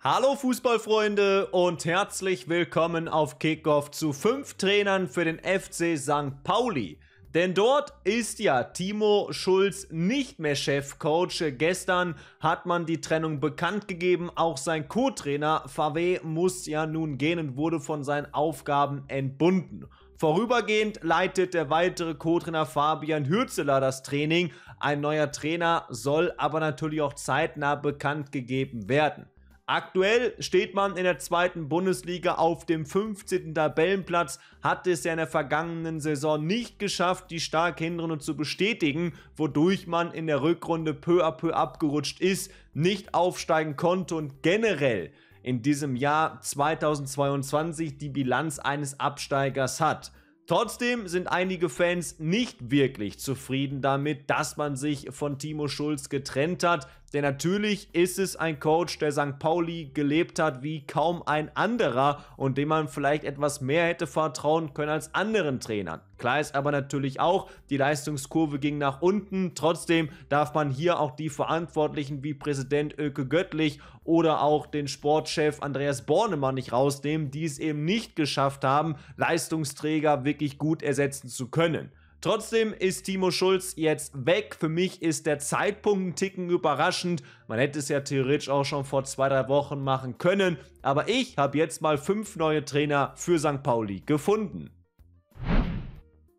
Hallo Fußballfreunde und herzlich willkommen auf Kickoff zu fünf Trainern für den FC St. Pauli. Denn dort ist ja Timo Schulz nicht mehr Chefcoach. Gestern hat man die Trennung bekannt gegeben. Auch sein Co-Trainer Fave muss ja nun gehen und wurde von seinen Aufgaben entbunden. Vorübergehend leitet der weitere Co-Trainer Fabian Hürzeler das Training. Ein neuer Trainer soll aber natürlich auch zeitnah bekannt gegeben werden. Aktuell steht man in der zweiten Bundesliga auf dem 15. Tabellenplatz, hat es ja in der vergangenen Saison nicht geschafft, die starke Hinrunde zu bestätigen, wodurch man in der Rückrunde peu à peu abgerutscht ist, nicht aufsteigen konnte und generell in diesem Jahr 2022 die Bilanz eines Absteigers hat. Trotzdem sind einige Fans nicht wirklich zufrieden damit, dass man sich von Timo Schulz getrennt hat. Denn natürlich ist es ein Coach, der St. Pauli gelebt hat wie kaum ein anderer und dem man vielleicht etwas mehr hätte vertrauen können als anderen Trainern. Klar ist aber natürlich auch, die Leistungskurve ging nach unten. Trotzdem darf man hier auch die Verantwortlichen wie Präsident Öke Göttlich oder auch den Sportchef Andreas Bornemann nicht rausnehmen, die es eben nicht geschafft haben, Leistungsträger wirklich gut ersetzen zu können. Trotzdem ist Timo Schulz jetzt weg. Für mich ist der Zeitpunkt ein Ticken überraschend. Man hätte es ja theoretisch auch schon vor zwei, drei Wochen machen können. Aber ich habe jetzt mal fünf neue Trainer für St. Pauli gefunden.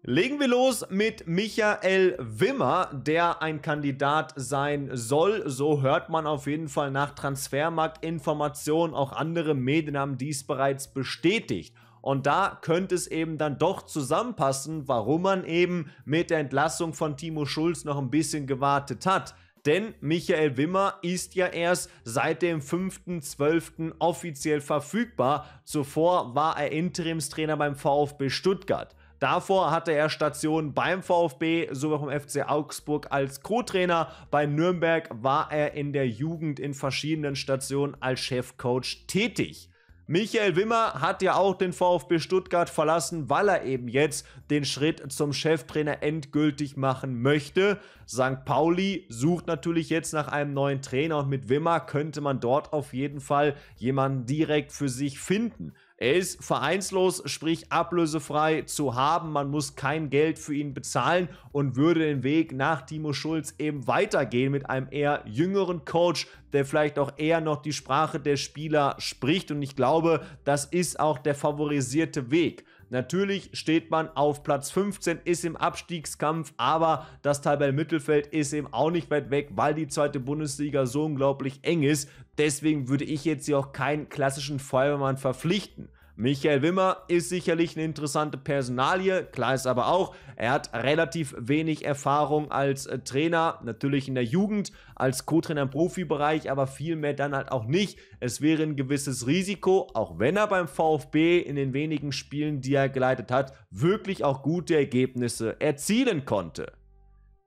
Legen wir los mit Michael Wimmer, der ein Kandidat sein soll. So hört man auf jeden Fall nach Transfermarktinformationen. Auch andere Medien haben dies bereits bestätigt. Und da könnte es eben dann doch zusammenpassen, warum man eben mit der Entlassung von Timo Schulz noch ein bisschen gewartet hat. Denn Michael Wimmer ist ja erst seit dem 5.12. offiziell verfügbar. Zuvor war er Interimstrainer beim VfB Stuttgart. Davor hatte er Stationen beim VfB sowie beim FC Augsburg als Co-Trainer. Bei Nürnberg war er in der Jugend in verschiedenen Stationen als Chefcoach tätig. Michael Wimmer hat ja auch den VfB Stuttgart verlassen, weil er eben jetzt den Schritt zum Cheftrainer endgültig machen möchte. St. Pauli sucht natürlich jetzt nach einem neuen Trainer und mit Wimmer könnte man dort auf jeden Fall jemanden direkt für sich finden. Er ist vereinslos, sprich ablösefrei zu haben. Man muss kein Geld für ihn bezahlen und würde den Weg nach Timo Schulz eben weitergehen mit einem eher jüngeren Coach, der vielleicht auch eher noch die Sprache der Spieler spricht. Und ich glaube, das ist auch der favorisierte Weg. Natürlich steht man auf Platz 15, ist im Abstiegskampf, aber das Tabellenmittelfeld ist eben auch nicht weit weg, weil die zweite Bundesliga so unglaublich eng ist, Deswegen würde ich jetzt hier auch keinen klassischen Feuerwehrmann verpflichten. Michael Wimmer ist sicherlich eine interessante Personalie, klar ist aber auch, er hat relativ wenig Erfahrung als äh, Trainer, natürlich in der Jugend, als Co-Trainer im Profibereich, aber viel mehr dann halt auch nicht. Es wäre ein gewisses Risiko, auch wenn er beim VfB in den wenigen Spielen, die er geleitet hat, wirklich auch gute Ergebnisse erzielen konnte.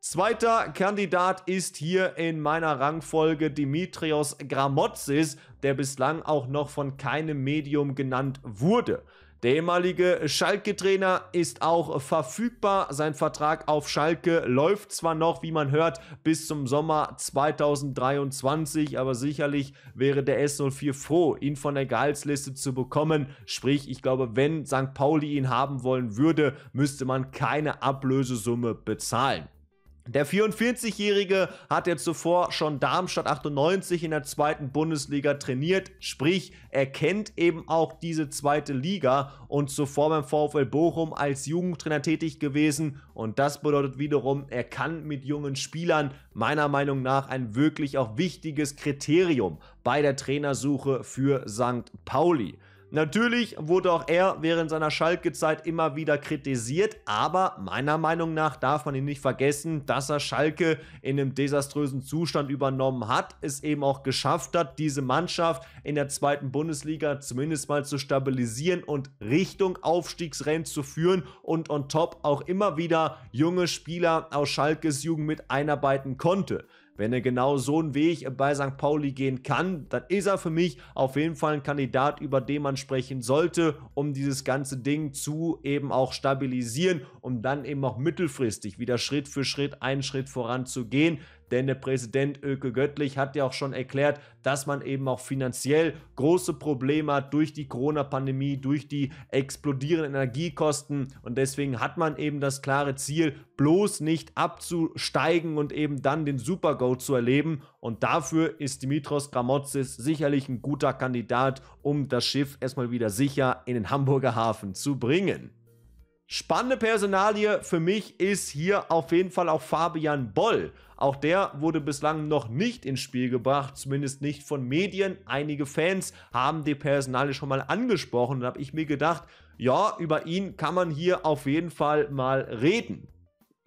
Zweiter Kandidat ist hier in meiner Rangfolge Dimitrios Gramotzis, der bislang auch noch von keinem Medium genannt wurde. Der ehemalige Schalke-Trainer ist auch verfügbar. Sein Vertrag auf Schalke läuft zwar noch, wie man hört, bis zum Sommer 2023, aber sicherlich wäre der S04 froh, ihn von der Gehaltsliste zu bekommen. Sprich, ich glaube, wenn St. Pauli ihn haben wollen würde, müsste man keine Ablösesumme bezahlen. Der 44-Jährige hat ja zuvor schon Darmstadt 98 in der zweiten Bundesliga trainiert, sprich, er kennt eben auch diese zweite Liga und zuvor beim VfL Bochum als Jugendtrainer tätig gewesen. Und das bedeutet wiederum, er kann mit jungen Spielern meiner Meinung nach ein wirklich auch wichtiges Kriterium bei der Trainersuche für St. Pauli. Natürlich wurde auch er während seiner Schalke-Zeit immer wieder kritisiert, aber meiner Meinung nach darf man ihn nicht vergessen, dass er Schalke in einem desaströsen Zustand übernommen hat, es eben auch geschafft hat, diese Mannschaft in der zweiten Bundesliga zumindest mal zu stabilisieren und Richtung Aufstiegsrennen zu führen und on top auch immer wieder junge Spieler aus Schalkes Jugend mit einarbeiten konnte. Wenn er genau so einen Weg bei St. Pauli gehen kann, dann ist er für mich auf jeden Fall ein Kandidat, über den man sprechen sollte, um dieses ganze Ding zu eben auch stabilisieren, um dann eben auch mittelfristig wieder Schritt für Schritt einen Schritt voranzugehen. Denn der Präsident Öke Göttlich hat ja auch schon erklärt, dass man eben auch finanziell große Probleme hat durch die Corona-Pandemie, durch die explodierenden Energiekosten. Und deswegen hat man eben das klare Ziel, bloß nicht abzusteigen und eben dann den Super-Go zu erleben. Und dafür ist Dimitros Gramotzis sicherlich ein guter Kandidat, um das Schiff erstmal wieder sicher in den Hamburger Hafen zu bringen. Spannende Personalie für mich ist hier auf jeden Fall auch Fabian Boll. Auch der wurde bislang noch nicht ins Spiel gebracht, zumindest nicht von Medien. Einige Fans haben die Personalie schon mal angesprochen und habe ich mir gedacht, ja, über ihn kann man hier auf jeden Fall mal reden.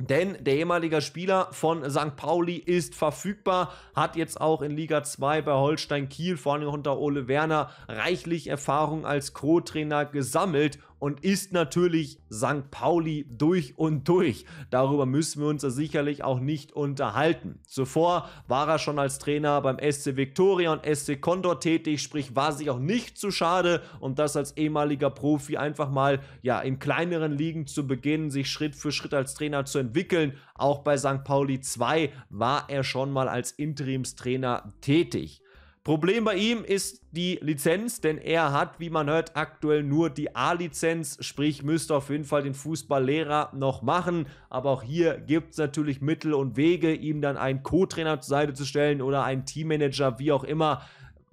Denn der ehemalige Spieler von St. Pauli ist verfügbar, hat jetzt auch in Liga 2 bei Holstein Kiel, vor allem unter Ole Werner, reichlich Erfahrung als Co-Trainer gesammelt und ist natürlich St. Pauli durch und durch. Darüber müssen wir uns sicherlich auch nicht unterhalten. Zuvor war er schon als Trainer beim SC Victoria und SC Condor tätig, sprich war sich auch nicht zu schade und das als ehemaliger Profi einfach mal ja in kleineren Ligen zu beginnen, sich Schritt für Schritt als Trainer zu entwickeln. Auch bei St. Pauli 2 war er schon mal als Interimstrainer tätig. Problem bei ihm ist die Lizenz, denn er hat, wie man hört, aktuell nur die A-Lizenz, sprich müsste auf jeden Fall den Fußballlehrer noch machen. Aber auch hier gibt es natürlich Mittel und Wege, ihm dann einen Co-Trainer zur Seite zu stellen oder einen Teammanager, wie auch immer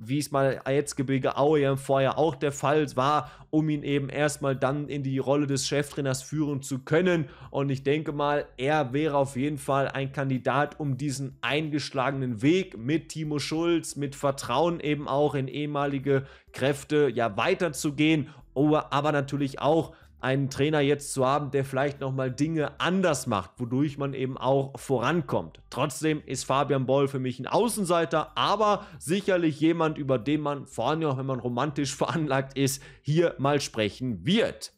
wie es mal Erzgebirge Aue ja vorher auch der Fall war, um ihn eben erstmal dann in die Rolle des Cheftrainers führen zu können. Und ich denke mal, er wäre auf jeden Fall ein Kandidat, um diesen eingeschlagenen Weg mit Timo Schulz, mit Vertrauen eben auch in ehemalige Kräfte ja weiterzugehen, oh, aber natürlich auch einen Trainer jetzt zu haben, der vielleicht nochmal Dinge anders macht, wodurch man eben auch vorankommt. Trotzdem ist Fabian Boll für mich ein Außenseiter, aber sicherlich jemand, über den man, vor allem auch wenn man romantisch veranlagt ist, hier mal sprechen wird.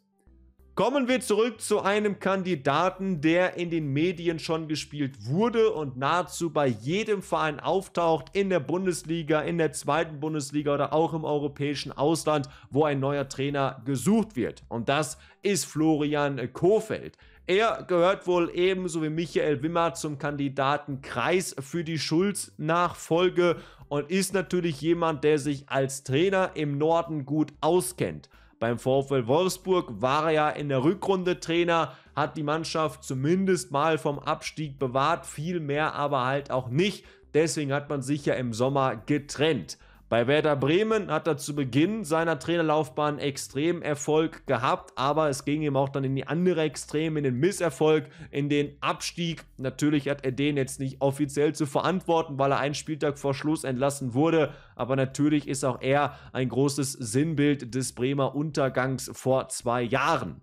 Kommen wir zurück zu einem Kandidaten, der in den Medien schon gespielt wurde und nahezu bei jedem Verein auftaucht, in der Bundesliga, in der zweiten Bundesliga oder auch im europäischen Ausland, wo ein neuer Trainer gesucht wird. Und das ist Florian Kofeld. Er gehört wohl ebenso wie Michael Wimmer zum Kandidatenkreis für die Schulz-Nachfolge und ist natürlich jemand, der sich als Trainer im Norden gut auskennt. Beim VfL Wolfsburg war er ja in der Rückrunde Trainer, hat die Mannschaft zumindest mal vom Abstieg bewahrt, viel mehr aber halt auch nicht. Deswegen hat man sich ja im Sommer getrennt. Bei Werder Bremen hat er zu Beginn seiner Trainerlaufbahn extrem Erfolg gehabt, aber es ging ihm auch dann in die andere Extreme, in den Misserfolg, in den Abstieg. Natürlich hat er den jetzt nicht offiziell zu verantworten, weil er einen Spieltag vor Schluss entlassen wurde, aber natürlich ist auch er ein großes Sinnbild des Bremer Untergangs vor zwei Jahren.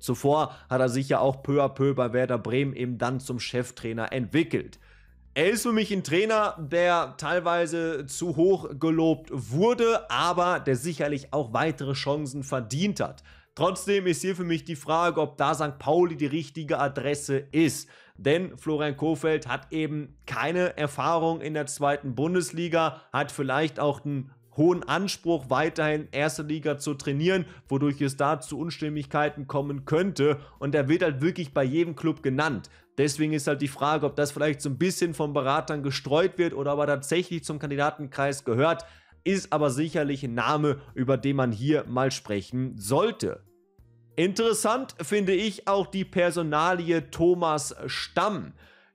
Zuvor hat er sich ja auch peu à peu bei Werder Bremen eben dann zum Cheftrainer entwickelt. Er ist für mich ein Trainer, der teilweise zu hoch gelobt wurde, aber der sicherlich auch weitere Chancen verdient hat. Trotzdem ist hier für mich die Frage, ob da St. Pauli die richtige Adresse ist. Denn Florian Kofeld hat eben keine Erfahrung in der zweiten Bundesliga, hat vielleicht auch einen hohen Anspruch, weiterhin erste Liga zu trainieren, wodurch es da zu Unstimmigkeiten kommen könnte. Und er wird halt wirklich bei jedem Club genannt. Deswegen ist halt die Frage, ob das vielleicht so ein bisschen von Beratern gestreut wird oder aber tatsächlich zum Kandidatenkreis gehört, ist aber sicherlich ein Name, über den man hier mal sprechen sollte. Interessant finde ich auch die Personalie Thomas Stamm.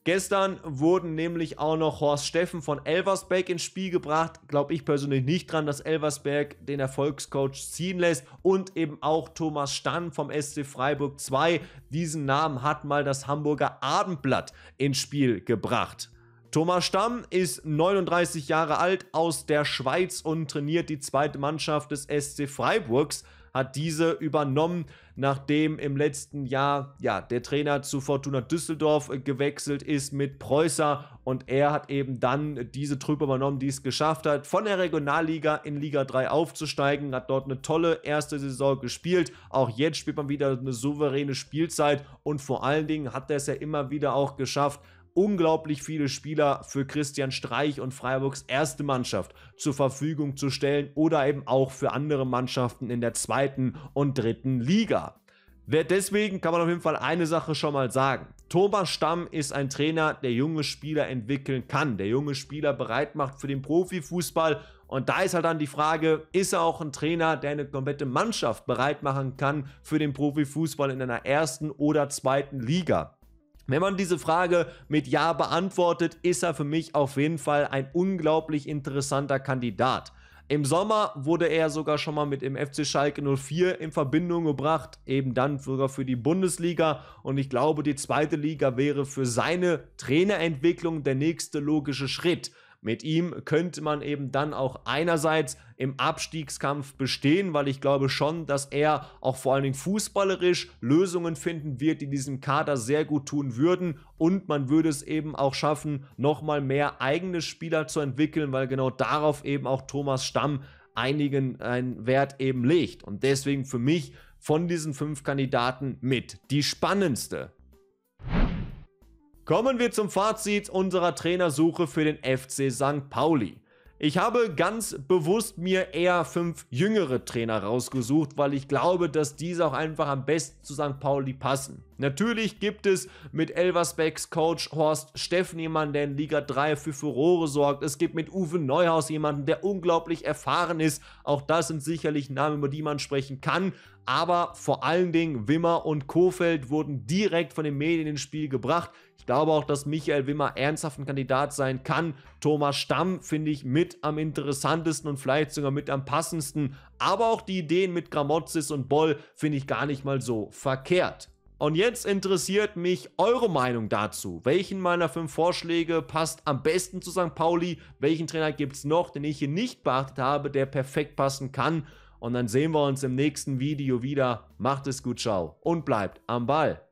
Gestern wurden nämlich auch noch Horst Steffen von Elversberg ins Spiel gebracht. Glaube ich persönlich nicht dran, dass Elversberg den Erfolgscoach ziehen lässt. Und eben auch Thomas Stann vom SC Freiburg 2. Diesen Namen hat mal das Hamburger Abendblatt ins Spiel gebracht. Thomas Stamm ist 39 Jahre alt aus der Schweiz und trainiert die zweite Mannschaft des SC Freiburgs, hat diese übernommen nachdem im letzten Jahr ja, der Trainer zu Fortuna Düsseldorf äh, gewechselt ist mit Preußer und er hat eben dann diese Truppe übernommen, die es geschafft hat, von der Regionalliga in Liga 3 aufzusteigen, hat dort eine tolle erste Saison gespielt. Auch jetzt spielt man wieder eine souveräne Spielzeit und vor allen Dingen hat er es ja immer wieder auch geschafft, unglaublich viele Spieler für Christian Streich und Freiburgs erste Mannschaft zur Verfügung zu stellen oder eben auch für andere Mannschaften in der zweiten und dritten Liga. Deswegen kann man auf jeden Fall eine Sache schon mal sagen. Thomas Stamm ist ein Trainer, der junge Spieler entwickeln kann, der junge Spieler bereit macht für den Profifußball. Und da ist halt dann die Frage, ist er auch ein Trainer, der eine komplette Mannschaft bereit machen kann für den Profifußball in einer ersten oder zweiten Liga? Wenn man diese Frage mit Ja beantwortet, ist er für mich auf jeden Fall ein unglaublich interessanter Kandidat. Im Sommer wurde er sogar schon mal mit dem FC Schalke 04 in Verbindung gebracht, eben dann sogar für die Bundesliga. Und ich glaube, die zweite Liga wäre für seine Trainerentwicklung der nächste logische Schritt. Mit ihm könnte man eben dann auch einerseits im Abstiegskampf bestehen, weil ich glaube schon, dass er auch vor allen Dingen fußballerisch Lösungen finden wird, die diesem Kader sehr gut tun würden. Und man würde es eben auch schaffen, nochmal mehr eigene Spieler zu entwickeln, weil genau darauf eben auch Thomas Stamm einigen einen Wert eben legt. Und deswegen für mich von diesen fünf Kandidaten mit die spannendste Kommen wir zum Fazit unserer Trainersuche für den FC St. Pauli. Ich habe ganz bewusst mir eher fünf jüngere Trainer rausgesucht, weil ich glaube, dass diese auch einfach am besten zu St. Pauli passen. Natürlich gibt es mit Elversbecks Coach Horst Steffen jemanden, der in Liga 3 für Furore sorgt. Es gibt mit Uwe Neuhaus jemanden, der unglaublich erfahren ist. Auch das sind sicherlich Namen, über die man sprechen kann. Aber vor allen Dingen Wimmer und Kofeld wurden direkt von den Medien ins Spiel gebracht glaube auch, dass Michael Wimmer ernsthaft ein Kandidat sein kann. Thomas Stamm finde ich mit am interessantesten und vielleicht sogar mit am passendsten. Aber auch die Ideen mit Gramozis und Boll finde ich gar nicht mal so verkehrt. Und jetzt interessiert mich eure Meinung dazu. Welchen meiner fünf Vorschläge passt am besten zu St. Pauli? Welchen Trainer gibt es noch, den ich hier nicht beachtet habe, der perfekt passen kann? Und dann sehen wir uns im nächsten Video wieder. Macht es gut, ciao und bleibt am Ball.